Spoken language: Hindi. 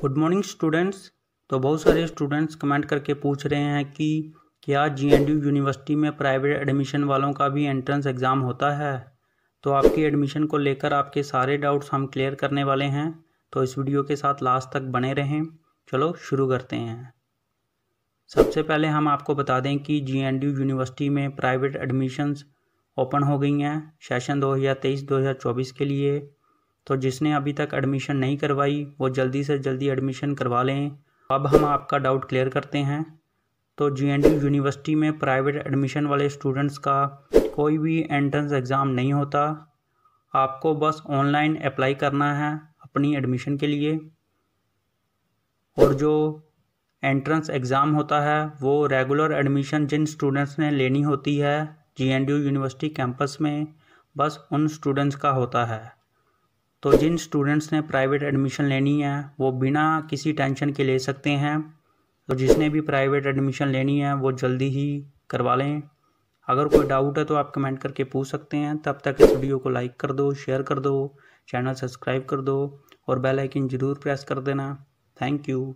गुड मॉर्निंग स्टूडेंट्स तो बहुत सारे स्टूडेंट्स कमेंट करके पूछ रहे हैं कि क्या जी यूनिवर्सिटी में प्राइवेट एडमिशन वालों का भी एंट्रेंस एग्ज़ाम होता है तो आपकी एडमिशन को लेकर आपके सारे डाउट्स हम क्लियर करने वाले हैं तो इस वीडियो के साथ लास्ट तक बने रहें चलो शुरू करते हैं सबसे पहले हम आपको बता दें कि जी यूनिवर्सिटी में प्राइवेट एडमिशन्स ओपन हो गई हैं सेशन हज़ार चौबीस के लिए तो जिसने अभी तक एडमिशन नहीं करवाई वो जल्दी से जल्दी एडमिशन करवा लें अब हम आपका डाउट क्लियर करते हैं तो जी यूनिवर्सिटी में प्राइवेट एडमिशन वाले स्टूडेंट्स का कोई भी एंट्रेंस एग्ज़ाम नहीं होता आपको बस ऑनलाइन अप्लाई करना है अपनी एडमिशन के लिए और जो एंट्रेंस एग्ज़ाम होता है वो रेगुलर एडमिशन जिन स्टूडेंट्स ने लेनी होती है जी यूनिवर्सिटी कैंपस में बस उन स्टूडेंट्स का होता है तो जिन स्टूडेंट्स ने प्राइवेट एडमिशन लेनी है वो बिना किसी टेंशन के ले सकते हैं तो जिसने भी प्राइवेट एडमिशन लेनी है वो जल्दी ही करवा लें अगर कोई डाउट है तो आप कमेंट करके पूछ सकते हैं तब तक इस वीडियो को लाइक कर दो शेयर कर दो चैनल सब्सक्राइब कर दो और बेल आइकन ज़रूर प्रेस कर देना थैंक यू